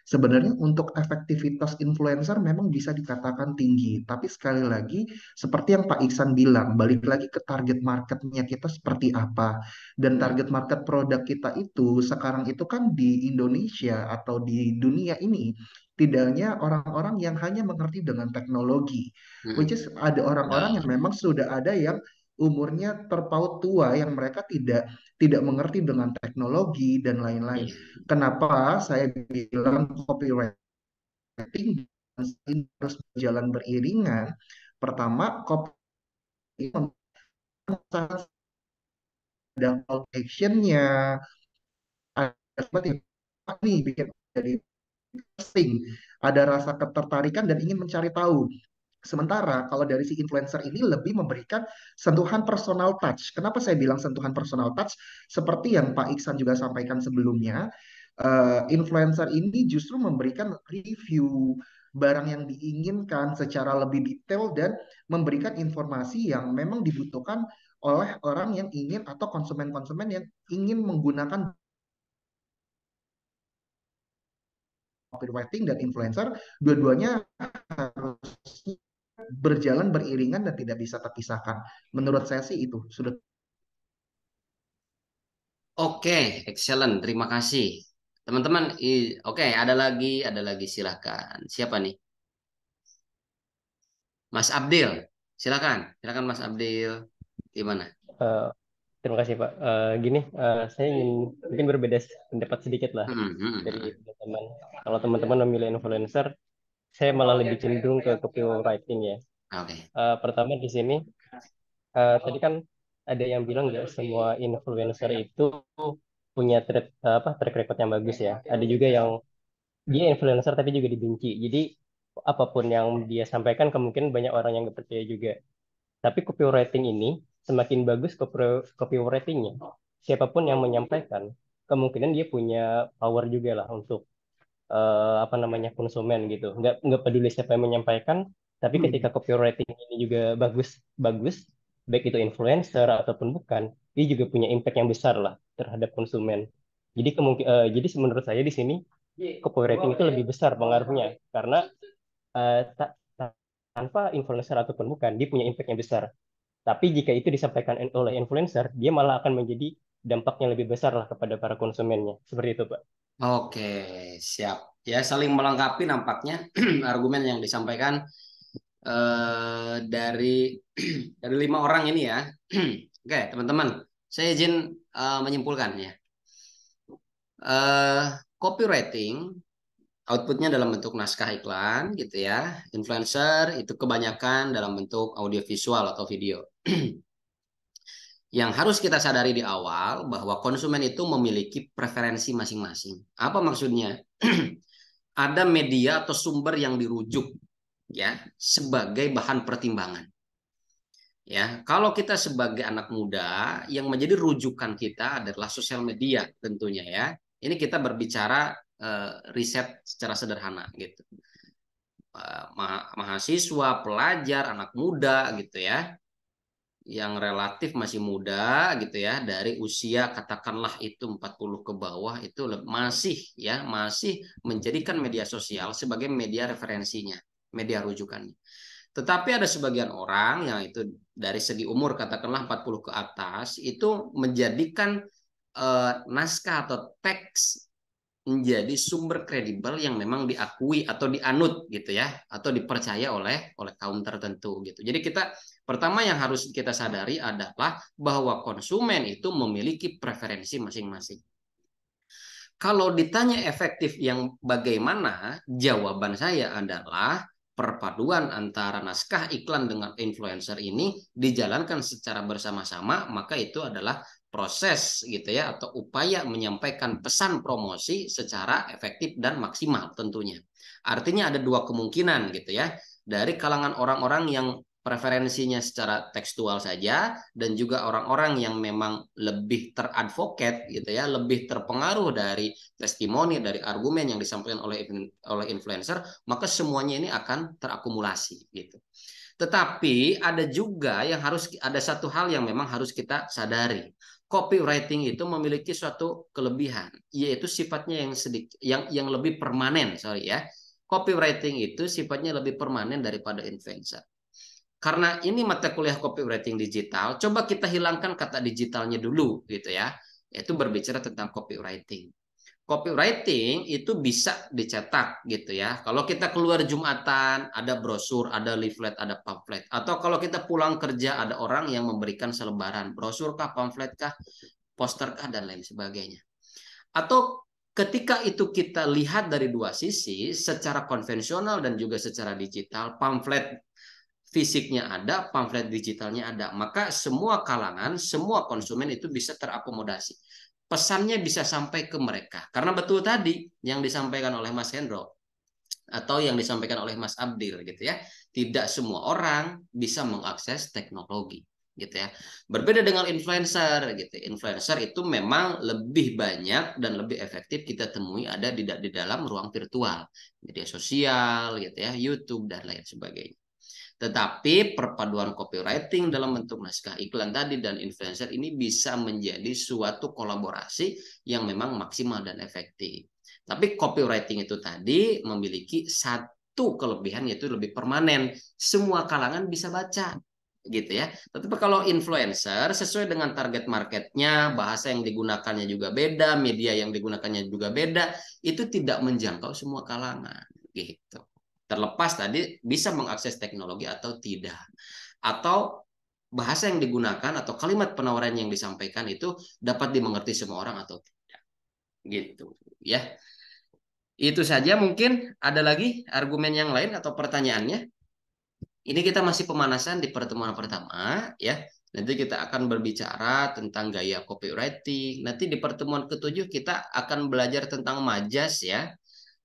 Sebenarnya untuk efektivitas influencer memang bisa dikatakan tinggi, tapi sekali lagi seperti yang Pak Iksan bilang, balik lagi ke target marketnya kita seperti apa. Dan hmm. target market produk kita itu sekarang itu kan di Indonesia atau di dunia ini tidaknya orang-orang yang hanya mengerti dengan teknologi, hmm. which is ada orang-orang nah. yang memang sudah ada yang umurnya terpaut tua yang mereka tidak tidak mengerti dengan teknologi dan lain-lain. Yes. Iya. Kenapa saya bilang copywriting harus berjalan beriringan? Pertama, copywriting ada call ada ada nih bikin jadi ada rasa ketertarikan dan ingin mencari tahu Sementara kalau dari si influencer ini lebih memberikan sentuhan personal touch. Kenapa saya bilang sentuhan personal touch? Seperti yang Pak Iksan juga sampaikan sebelumnya, eh, influencer ini justru memberikan review barang yang diinginkan secara lebih detail dan memberikan informasi yang memang dibutuhkan oleh orang yang ingin atau konsumen-konsumen yang ingin menggunakan copywriting dan influencer dua-duanya harusnya berjalan beriringan dan tidak bisa terpisahkan. Menurut saya sih itu sudah. Oke, okay, excellent. Terima kasih. Teman-teman, oke, okay, ada lagi, ada lagi silahkan. Siapa nih? Mas Abdil, silakan. Silakan Mas Abdil. Gimana? Uh, Terima kasih Pak. Uh, gini, uh, saya ingin mungkin berbeda pendapat sedikit lah mm -hmm. dari hmm. teman-teman. Kalau teman-teman memilih influencer, saya oh, malah iya, lebih iya, cenderung iya, ke copywriting ya. Oke. Okay. Uh, eh, pertama di sini uh, tadi kan ada yang bilang nggak semua influencer itu punya track apa track record yang bagus ya. Ada juga yang dia influencer tapi juga dibenci. Jadi apapun yang dia sampaikan kemungkinan banyak orang yang nggak percaya juga. Tapi copywriting ini semakin bagus copy, copywritingnya, siapapun yang menyampaikan kemungkinan dia punya power juga lah untuk uh, apa namanya konsumen gitu nggak nggak peduli siapa yang menyampaikan tapi hmm. ketika copywriting ini juga bagus bagus baik itu influencer ataupun bukan dia juga punya impact yang besar lah terhadap konsumen jadi kemungkin uh, eh, jadi menurut saya di sini iya, copywriting itu ya. lebih besar pengaruhnya karena uh, ta tanpa influencer ataupun bukan dia punya impact yang besar tapi jika itu disampaikan oleh influencer dia malah akan menjadi dampaknya lebih besar lah kepada para konsumennya seperti itu pak Oke, siap. Ya, saling melengkapi nampaknya argumen yang disampaikan eh, dari dari lima orang ini ya. Oke, teman-teman, saya izin eh, menyimpulkan ya. Eh, copywriting outputnya dalam bentuk naskah iklan gitu ya. Influencer itu kebanyakan dalam bentuk audiovisual atau video yang harus kita sadari di awal bahwa konsumen itu memiliki preferensi masing-masing. Apa maksudnya? Ada media atau sumber yang dirujuk ya sebagai bahan pertimbangan. Ya, kalau kita sebagai anak muda yang menjadi rujukan kita adalah sosial media tentunya ya. Ini kita berbicara eh, riset secara sederhana gitu. Eh, ma mahasiswa, pelajar, anak muda gitu ya yang relatif masih muda gitu ya dari usia katakanlah itu 40 ke bawah itu masih ya masih menjadikan media sosial sebagai media referensinya, media rujukannya. Tetapi ada sebagian orang yang itu dari segi umur katakanlah 40 ke atas itu menjadikan eh, naskah atau teks menjadi sumber kredibel yang memang diakui atau dianut gitu ya atau dipercaya oleh oleh kaum tertentu gitu. Jadi kita Pertama yang harus kita sadari adalah bahwa konsumen itu memiliki preferensi masing-masing. Kalau ditanya efektif yang bagaimana, jawaban saya adalah perpaduan antara naskah iklan dengan influencer ini dijalankan secara bersama-sama, maka itu adalah proses gitu ya atau upaya menyampaikan pesan promosi secara efektif dan maksimal tentunya. Artinya ada dua kemungkinan gitu ya. Dari kalangan orang-orang yang preferensinya secara tekstual saja dan juga orang-orang yang memang lebih teradvokat gitu ya, lebih terpengaruh dari testimoni dari argumen yang disampaikan oleh oleh influencer, maka semuanya ini akan terakumulasi gitu. Tetapi ada juga yang harus ada satu hal yang memang harus kita sadari. Copywriting itu memiliki suatu kelebihan, yaitu sifatnya yang sedikit yang yang lebih permanen, sorry ya. Copywriting itu sifatnya lebih permanen daripada influencer karena ini mata kuliah copywriting digital, coba kita hilangkan kata digitalnya dulu gitu ya. Yaitu berbicara tentang copywriting. Copywriting itu bisa dicetak gitu ya. Kalau kita keluar Jumatan, ada brosur, ada leaflet, ada pamflet. Atau kalau kita pulang kerja, ada orang yang memberikan selebaran. Brosur kah, pamflet kah, poster kah, dan lain sebagainya. Atau Ketika itu kita lihat dari dua sisi, secara konvensional dan juga secara digital, pamflet fisiknya ada, pamflet digitalnya ada. Maka semua kalangan, semua konsumen itu bisa terakomodasi. Pesannya bisa sampai ke mereka. Karena betul tadi yang disampaikan oleh Mas Hendro atau yang disampaikan oleh Mas Abdil gitu ya. Tidak semua orang bisa mengakses teknologi gitu ya. Berbeda dengan influencer gitu. Influencer itu memang lebih banyak dan lebih efektif kita temui ada di, di dalam ruang virtual, media sosial gitu ya, YouTube dan lain sebagainya. Tetapi perpaduan copywriting dalam bentuk naskah iklan tadi dan influencer ini bisa menjadi suatu kolaborasi yang memang maksimal dan efektif. Tapi copywriting itu tadi memiliki satu kelebihan yaitu lebih permanen. Semua kalangan bisa baca gitu ya. Tetapi kalau influencer sesuai dengan target marketnya, bahasa yang digunakannya juga beda, media yang digunakannya juga beda, itu tidak menjangkau semua kalangan gitu terlepas tadi bisa mengakses teknologi atau tidak atau bahasa yang digunakan atau kalimat penawaran yang disampaikan itu dapat dimengerti semua orang atau tidak gitu ya itu saja mungkin ada lagi argumen yang lain atau pertanyaannya ini kita masih pemanasan di pertemuan pertama ya nanti kita akan berbicara tentang gaya copywriting nanti di pertemuan ketujuh kita akan belajar tentang majas ya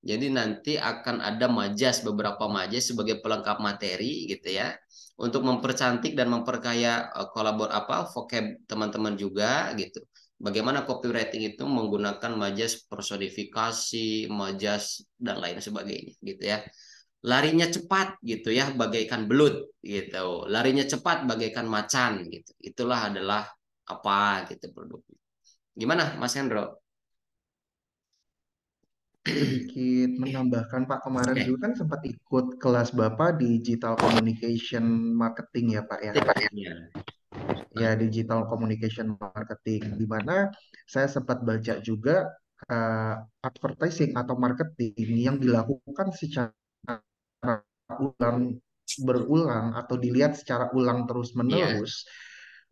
jadi nanti akan ada majas beberapa majas sebagai pelengkap materi gitu ya untuk mempercantik dan memperkaya e, kolabor apa vocab teman-teman juga gitu. Bagaimana copywriting itu menggunakan majas personifikasi, majas dan lain sebagainya gitu ya. Larinya cepat gitu ya bagaikan belut gitu. Larinya cepat bagaikan macan gitu. Itulah adalah apa gitu produknya. Gimana Mas Hendro? sedikit menambahkan Pak kemarin okay. dulu kan sempat ikut kelas Bapak Digital Communication Marketing ya Pak ya. ya. Digital Communication Marketing di mana saya sempat baca juga uh, advertising atau marketing yang dilakukan secara ulang berulang atau dilihat secara ulang terus menerus yeah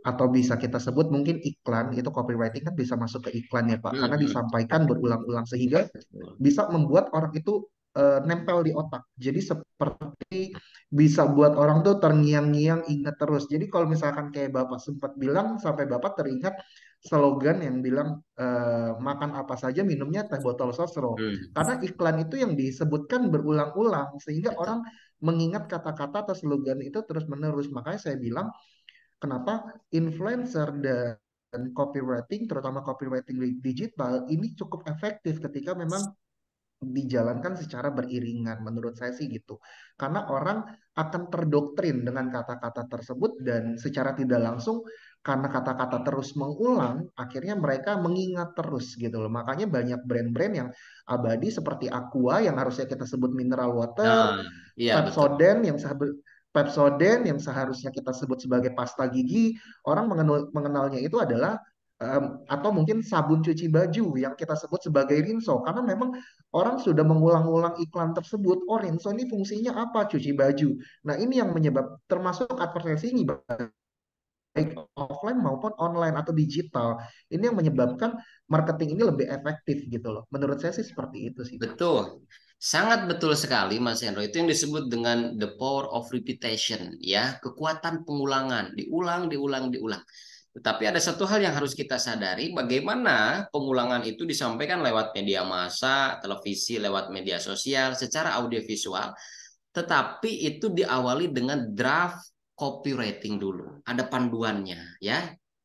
atau bisa kita sebut mungkin iklan itu copywriting kan bisa masuk ke iklan ya Pak hmm, karena hmm. disampaikan berulang-ulang sehingga hmm. bisa membuat orang itu uh, nempel di otak jadi seperti bisa buat orang tuh terngiang-ngiang ingat terus jadi kalau misalkan kayak Bapak sempat bilang sampai Bapak teringat slogan yang bilang e, makan apa saja minumnya teh botol sosro hmm. karena iklan itu yang disebutkan berulang-ulang sehingga orang mengingat kata-kata atau slogan itu terus menerus makanya saya bilang Kenapa influencer dan copywriting, terutama copywriting digital, ini cukup efektif ketika memang dijalankan secara beriringan menurut saya sih gitu. Karena orang akan terdoktrin dengan kata-kata tersebut dan secara tidak langsung karena kata-kata terus mengulang, akhirnya mereka mengingat terus gitu loh. Makanya banyak brand-brand yang abadi seperti Aqua yang harusnya kita sebut mineral water, nah, iya, Pepsodent yang Pepsoden yang seharusnya kita sebut sebagai pasta gigi, orang mengenal, mengenalnya itu adalah um, atau mungkin sabun cuci baju yang kita sebut sebagai rinso karena memang orang sudah mengulang-ulang iklan tersebut. Oh rinso ini fungsinya apa? Cuci baju. Nah ini yang menyebab termasuk advertising baik offline maupun online atau digital. Ini yang menyebabkan marketing ini lebih efektif gitu loh. Menurut saya sih seperti itu sih. Betul. Sangat betul sekali Mas Hendro. Itu yang disebut dengan the power of repetition ya, kekuatan pengulangan, diulang, diulang, diulang. Tetapi ada satu hal yang harus kita sadari, bagaimana pengulangan itu disampaikan lewat media massa, televisi, lewat media sosial, secara audiovisual, tetapi itu diawali dengan draft copywriting dulu, ada panduannya ya.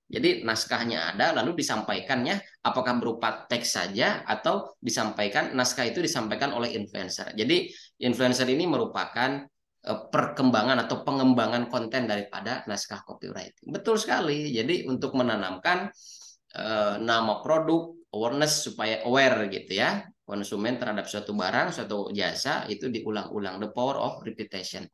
Jadi naskahnya ada lalu disampaikannya apakah berupa teks saja atau disampaikan naskah itu disampaikan oleh influencer. Jadi influencer ini merupakan eh, perkembangan atau pengembangan konten daripada naskah copywriting. Betul sekali. Jadi untuk menanamkan eh, nama produk, awareness supaya aware gitu ya konsumen terhadap suatu barang, suatu jasa itu diulang-ulang the power of repetition.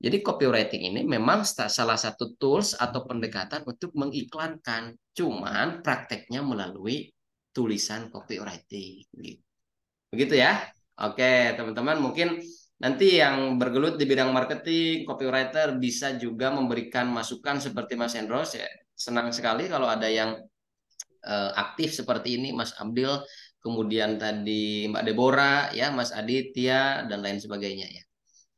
Jadi copywriting ini memang salah satu tools atau pendekatan untuk mengiklankan, cuman prakteknya melalui tulisan copywriting. Gitu. Begitu ya? Oke, teman-teman mungkin nanti yang bergelut di bidang marketing, copywriter bisa juga memberikan masukan seperti Mas Hendro. ya. Senang sekali kalau ada yang uh, aktif seperti ini Mas Abdul, kemudian tadi Mbak Debora ya, Mas Aditya dan lain sebagainya ya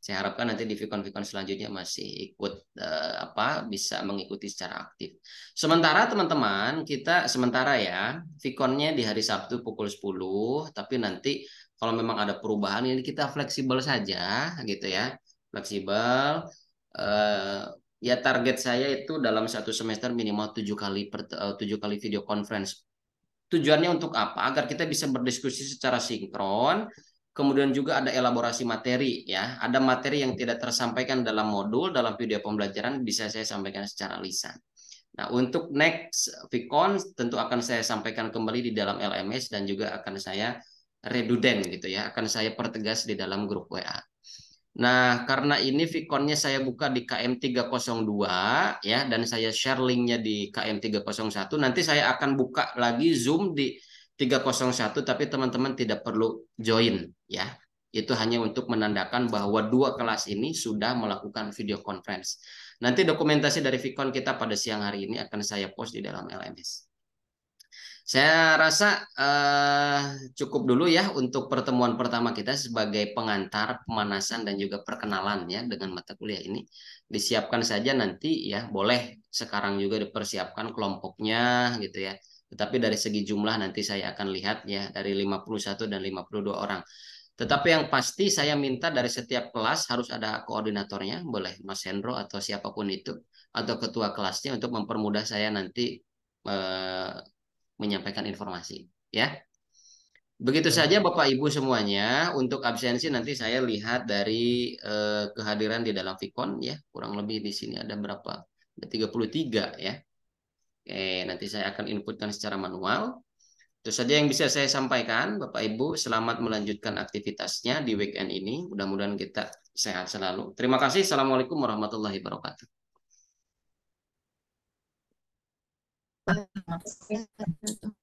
saya harapkan nanti di Vicon-Vicon selanjutnya masih ikut eh, apa bisa mengikuti secara aktif. Sementara teman-teman, kita sementara ya, Viconnya di hari Sabtu pukul 10, tapi nanti kalau memang ada perubahan ini kita fleksibel saja gitu ya. Fleksibel eh, ya target saya itu dalam satu semester minimal tujuh kali per eh, tujuh kali video conference. Tujuannya untuk apa? Agar kita bisa berdiskusi secara sinkron, Kemudian juga ada elaborasi materi ya, ada materi yang tidak tersampaikan dalam modul, dalam video pembelajaran bisa saya sampaikan secara lisan. Nah, untuk next Vicon tentu akan saya sampaikan kembali di dalam LMS dan juga akan saya reduden gitu ya, akan saya pertegas di dalam grup WA. Nah, karena ini Vikonnya saya buka di KM302 ya dan saya share linknya di KM301, nanti saya akan buka lagi Zoom di 301 tapi teman-teman tidak perlu join ya. Itu hanya untuk menandakan bahwa dua kelas ini sudah melakukan video conference. Nanti dokumentasi dari Vicon kita pada siang hari ini akan saya post di dalam LMS. Saya rasa eh, cukup dulu ya untuk pertemuan pertama kita sebagai pengantar pemanasan dan juga perkenalan ya dengan mata kuliah ini. Disiapkan saja nanti ya, boleh sekarang juga dipersiapkan kelompoknya gitu ya tetapi dari segi jumlah nanti saya akan lihat ya dari 51 dan 52 orang. Tetapi yang pasti saya minta dari setiap kelas harus ada koordinatornya, boleh Mas Hendro atau siapapun itu atau ketua kelasnya untuk mempermudah saya nanti eh, menyampaikan informasi, ya. Begitu saja Bapak Ibu semuanya. Untuk absensi nanti saya lihat dari eh, kehadiran di dalam Vicon ya. Kurang lebih di sini ada berapa? Ada 33 ya. Oke, eh, nanti saya akan inputkan secara manual. Itu saja yang bisa saya sampaikan, Bapak Ibu. Selamat melanjutkan aktivitasnya di weekend ini. Mudah-mudahan kita sehat selalu. Terima kasih. Assalamualaikum warahmatullahi wabarakatuh. Terima kasih.